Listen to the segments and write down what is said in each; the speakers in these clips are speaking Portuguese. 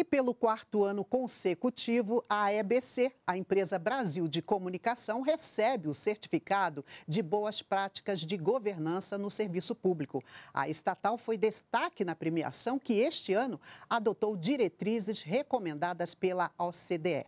E pelo quarto ano consecutivo, a EBC, a empresa Brasil de Comunicação, recebe o certificado de boas práticas de governança no serviço público. A estatal foi destaque na premiação que este ano adotou diretrizes recomendadas pela OCDE.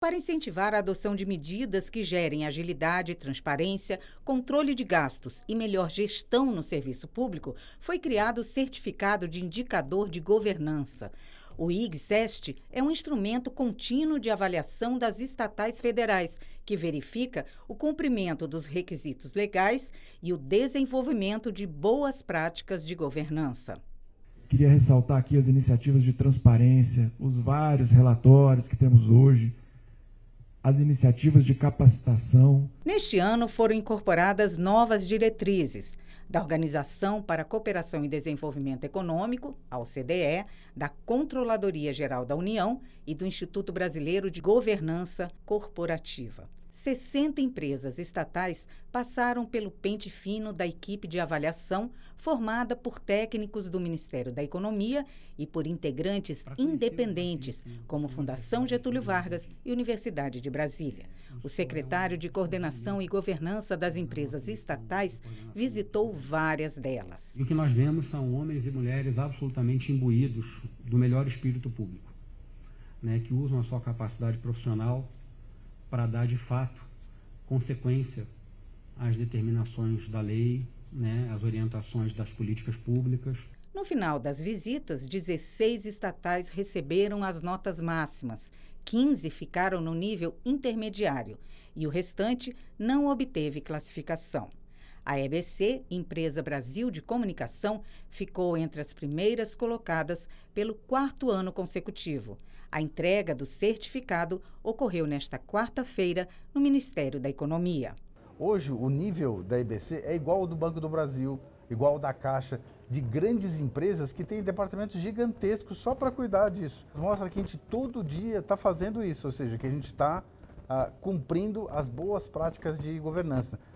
Para incentivar a adoção de medidas que gerem agilidade, transparência, controle de gastos e melhor gestão no serviço público, foi criado o Certificado de Indicador de Governança. O IGSEST é um instrumento contínuo de avaliação das estatais federais, que verifica o cumprimento dos requisitos legais e o desenvolvimento de boas práticas de governança. Queria ressaltar aqui as iniciativas de transparência, os vários relatórios que temos hoje, as iniciativas de capacitação. Neste ano foram incorporadas novas diretrizes da Organização para a Cooperação e Desenvolvimento Econômico, a OCDE, da Controladoria Geral da União e do Instituto Brasileiro de Governança Corporativa. 60 empresas estatais passaram pelo pente fino da equipe de avaliação, formada por técnicos do Ministério da Economia e por integrantes independentes, como Fundação Getúlio Vargas e Universidade de Brasília. O secretário de Coordenação e Governança das Empresas Estatais visitou várias delas. o que nós vemos são homens e mulheres absolutamente imbuídos do melhor espírito público, né, que usam a sua capacidade profissional para dar de fato consequência às determinações da lei, né, às orientações das políticas públicas. No final das visitas, 16 estatais receberam as notas máximas, 15 ficaram no nível intermediário e o restante não obteve classificação. A EBC, Empresa Brasil de Comunicação, ficou entre as primeiras colocadas pelo quarto ano consecutivo. A entrega do certificado ocorreu nesta quarta-feira no Ministério da Economia. Hoje, o nível da EBC é igual ao do Banco do Brasil, igual ao da Caixa, de grandes empresas que têm departamentos gigantescos só para cuidar disso. Mostra que a gente todo dia está fazendo isso, ou seja, que a gente está ah, cumprindo as boas práticas de governança.